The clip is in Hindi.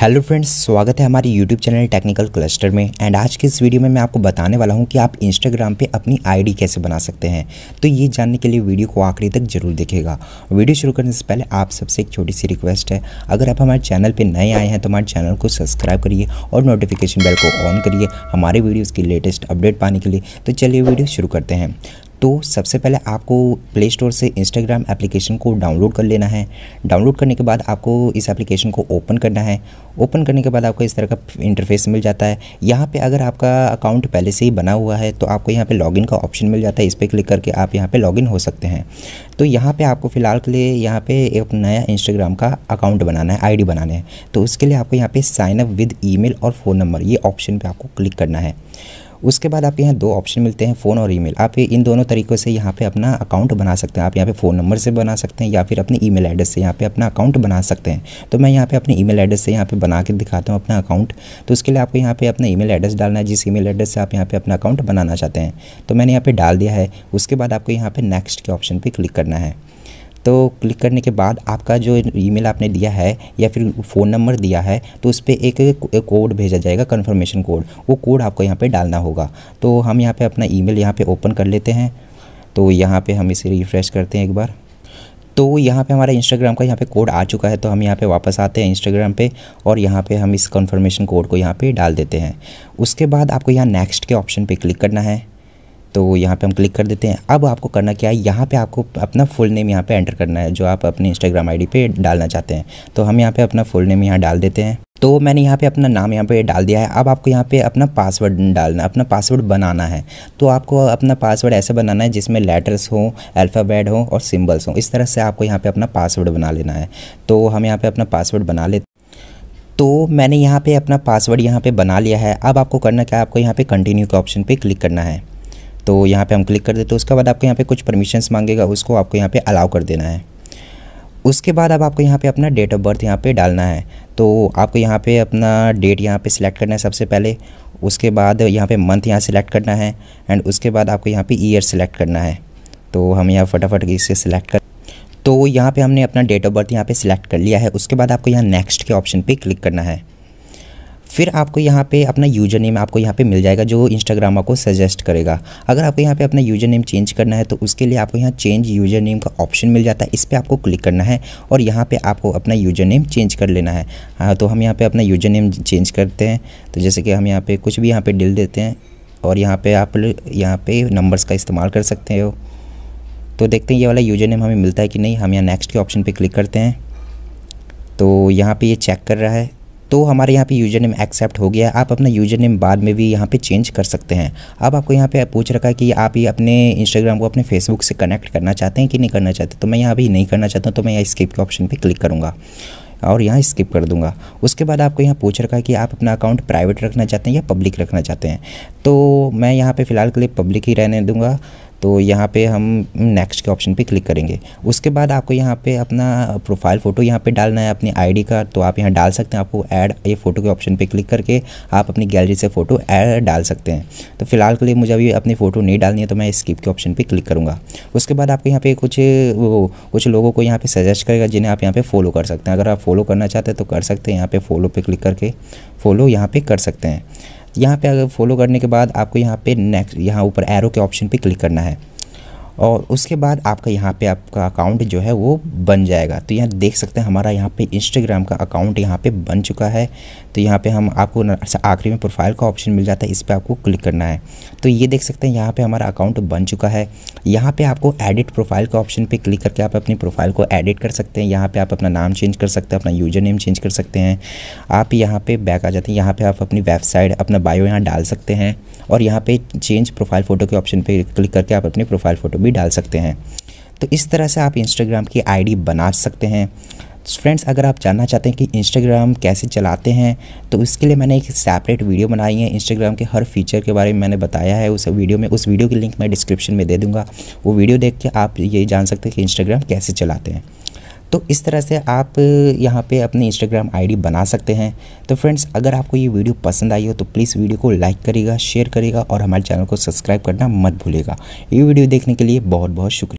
हेलो फ्रेंड्स स्वागत है हमारे यूट्यूब चैनल टेक्निकल क्लस्टर में एंड आज के इस वीडियो में मैं आपको बताने वाला हूं कि आप इंस्टाग्राम पे अपनी आईडी कैसे बना सकते हैं तो ये जानने के लिए वीडियो को आखिरी तक जरूर देखेगा वीडियो शुरू करने से पहले आप सबसे एक छोटी सी रिक्वेस्ट है अगर आप हमारे चैनल पर नए आए हैं तो हमारे चैनल को सब्सक्राइब करिए और नोटिफिकेशन बेल को ऑन करिए हमारे वीडियोज़ की लेटेस्ट अपडेट पाने के लिए तो चलिए वीडियो शुरू करते हैं तो सबसे पहले आपको प्ले स्टोर से इंस्टाग्राम एप्लीकेशन को डाउनलोड कर लेना है डाउनलोड करने के बाद आपको इस एप्लीकेशन को ओपन करना है ओपन करने के बाद आपको इस तरह का इंटरफेस मिल जाता है यहाँ पे अगर आपका अकाउंट पहले से ही बना हुआ है तो आपको यहाँ पे लॉगिन का ऑप्शन मिल जाता है इस पर क्लिक करके आप यहाँ पे लॉगिन हो सकते हैं तो यहाँ पे आपको फ़िलहाल के लिए यहाँ पे एक नया इंस्टाग्राम का अकाउंट बनाना है आईडी बनाना है तो उसके लिए आपको यहाँ पे साइन अप विद ई और फ़ोन नंबर ये ऑप्शन पर आपको क्लिक करना है उसके बाद आप यहाँ दो ऑप्शन मिलते हैं फ़ोन और ईमेल आप इन दोनों तरीक़ों से यहाँ पे अपना अकाउंट बना सकते हैं आप यहाँ पे फ़ोन नंबर से बना सकते हैं या फिर अपने ईमेल एड्रेस से यहाँ पे अपना अकाउंट बना सकते हैं तो मैं यहाँ पे अपने ईमेल एड्रेस से यहाँ पे बना के दिखाता हूँ अपना अकाउंट तो उसके लिए आपको यहाँ पे अपना ईमेल एड्रेस डालना है जिस ईमेल एड्रेस से आप यहाँ पे अपना अकाउंट बनाना चाहते हैं तो मैंने यहाँ पे डाल दिया है उसके बाद आपको यहाँ पे नेक्स्ट के ऑप्शन पर क्लिक करना है तो क्लिक करने के बाद आपका जो ईमेल आपने दिया है या फिर फ़ोन नंबर दिया है तो उस पर एक, कोड भेजा जाएगा कन्फर्मेशन कोड वो कोड आपको यहाँ पर डालना होगा तो हम यहाँ पर अपना मेल यहाँ पर ओपन कर लेते हैं तो यहाँ पर हम इसे रिफ़्रेश करते हैं एक बार तो यहाँ पे हमारा इंस्टाग्राम का यहाँ पे कोड आ चुका है तो हम यहाँ पे वापस आते हैं इंस्टाग्राम पे और यहाँ पे हम इस कन्फर्मेशन कोड को यहाँ पे डाल देते हैं उसके बाद आपको यहाँ नेक्स्ट के ऑप्शन पे क्लिक करना है तो यहाँ पे हम क्लिक कर देते हैं अब आपको करना क्या है यहाँ पे आपको अपना फुल नेम यहाँ पे एंटर करना है जो आप अपने इंस्टाग्राम आईडी पे डालना चाहते हैं तो हम यहाँ पे अपना फुल नेम यहाँ डाल देते हैं तो मैंने यहाँ पे अपना नाम यहाँ पे डाल दिया है अब आपको यहाँ पे अपना पासवर्ड डालना अपना पासवर्ड बनाना है तो आपको अपना पासवर्ड ऐसे बनाना है जिसमें लेटर्स हो अल्फ़ाबेट हों और सिम्बल्स हों इस तरह से आपको यहाँ पर अपना पासवर्ड बना लेना है तो हम यहाँ पर अपना पासवर्ड बना लेते तो मैंने यहाँ पे अपना पासवर्ड यहाँ पे बना लिया है अब आपको करना क्या है आपको यहाँ पे कंटिन्यू के ऑप्शन पे क्लिक करना है तो यहाँ पे हम क्लिक कर देते हैं उसके बाद आपको यहाँ पे कुछ परमिशंस मांगेगा उसको आपको यहाँ पे अलाउ कर देना है उसके बाद अब आपको यहाँ पे अपना डेट ऑफ बर्थ यहाँ पे डालना है तो आपको यहाँ पे अपना डेट यहाँ पे सिलेक्ट करना है सबसे पहले उसके बाद यहाँ पे मंथ यहाँ सिलेक्ट करना है एंड उसके बाद आपको यहाँ पे ईयर सिलेक्ट करना है तो हम यहाँ फटाफट इसे सिलेक्ट कर तो यहाँ पे हमने अपना डेट ऑफ बर्थ यहाँ पे सिलेक्ट कर लिया है उसके बाद आपको यहाँ नेक्स्ट के ऑप्शन पे क्लिक करना है फिर आपको यहाँ पे अपना यूजर नेम आपको यहाँ पे मिल जाएगा जो इंस्टाग्राम आपको सजेस्ट करेगा अगर आपको यहाँ पे अपना यूजर नेम चेंज करना है तो उसके लिए आपको यहाँ चेंज यूजर नेम का ऑप्शन मिल जाता है इस पर आपको क्लिक करना है और यहाँ पर आपको अपना यूजर नेम चेंज कर लेना है हाँ तो हम यहाँ पर अपना यूजर नेम चेंज करते हैं तो जैसे कि हम यहाँ पर कुछ भी यहाँ पर डिल देते हैं और यहाँ पर आप यहाँ पर नंबर्स का इस्तेमाल कर सकते हो तो देखते हैं ये वाला यूजर नेम हमें मिलता है कि नहीं हम यहाँ नेक्स्ट के ऑप्शन पर क्लिक करते हैं तो यहाँ पे ये चेक कर रहा है तो हमारे यहाँ पे यूज़र नेम एक्सेप्ट हो गया आप अपना यूज़र नेम बाद में भी यहाँ पे चेंज कर सकते हैं अब आपको यहाँ पे पूछ रखा है कि आप ये अपने इंस्टाग्राम को अपने फेसबुक से कनेक्ट करना चाहते हैं कि नहीं करना चाहते तो मैं यहाँ पर नहीं करना चाहता हूँ तो मैं यहाँ स्किप के ऑप्शन पर क्लिक करूँगा और यहाँ स्किप कर दूंगा उसके बाद आपको यहाँ पूछ रखा है कि आप अपना अकाउंट प्राइवेट रखना चाहते हैं या पब्लिक रखना चाहते हैं तो मैं यहाँ पे फ़िलहाल के लिए पब्लिक ही रहने दूंगा तो यहाँ पे हम नेक्स्ट के ऑप्शन पे क्लिक करेंगे उसके बाद आपको यहाँ पे अपना प्रोफाइल फ़ोटो यहाँ पे डालना है अपनी आईडी का तो आप यहाँ डाल सकते हैं आपको ऐड ये फ़ोटो के ऑप्शन पे क्लिक करके आप अपनी गैलरी से फ़ोटो ऐड डाल सकते हैं तो फिलहाल के लिए मुझे अभी अपनी फ़ोटो नहीं डालनी है तो मैं स्किप के ऑप्शन पर क्लिक करूँगा उसके बाद आपको यहाँ पर कुछ कुछ लोगों को यहाँ पर सजेस्ट करेगा जिन्हें आप यहाँ पर फॉलो कर सकते हैं अगर आप फॉलो करना चाहते हैं तो कर सकते हैं यहाँ पर फॉलो पर क्लिक करके फॉलो यहाँ पर कर सकते हैं यहाँ पे अगर फॉलो करने के बाद आपको यहाँ पे नेक्स्ट यहाँ ऊपर एरो के ऑप्शन पे क्लिक करना है और उसके बाद आपका यहाँ पे आपका अकाउंट जो है वो बन जाएगा तो यहाँ देख सकते हैं हमारा यहाँ पे इंस्टाग्राम का अकाउंट यहाँ पे बन चुका है तो यहाँ पे हम आपको आखिरी में प्रोफाइल का ऑप्शन मिल जाता है इस पर आपको क्लिक करना है तो ये देख सकते हैं यहाँ पे हमारा अकाउंट बन चुका है यहाँ पे आपको एडिट प्रोफाइल का ऑप्शन पे क्लिक करके आप अपनी प्रोफाइल को एडिट कर सकते हैं यहाँ पे आप अपना नाम चेंज कर सकते हैं अपना यूजर नेम चेंज कर सकते हैं आप यहाँ पे बैक आ जाते हैं यहाँ पे आप अपनी वेबसाइट अपना बायो यहाँ डाल सकते हैं और यहाँ पे चेंज प्रोफाइल फ़ोटो के ऑप्शन पे क्लिक करके आप अपनी प्रोफाइल फ़ोटो भी भी डाल सकते हैं तो इस तरह से आप इंस्टाग्राम की आईडी बना सकते हैं फ्रेंड्स अगर आप जानना चाहते हैं कि इंस्टाग्राम कैसे चलाते हैं तो उसके लिए मैंने एक सेपरेट वीडियो बनाई है इंस्टाग्राम के हर फीचर के बारे में मैंने बताया है उस वीडियो में उस वीडियो की लिंक मैं डिस्क्रिप्शन में दे दूँगा वो वीडियो देख के आप ये जान सकते हैं कि इंस्टाग्राम कैसे चलाते हैं तो इस तरह से आप यहाँ पे अपनी इंस्टाग्राम आईडी बना सकते हैं तो फ्रेंड्स अगर आपको ये वीडियो पसंद आई हो तो प्लीज़ वीडियो को लाइक करेगा शेयर करेगा और हमारे चैनल को सब्सक्राइब करना मत भूलेगा ये वीडियो देखने के लिए बहुत बहुत शुक्रिया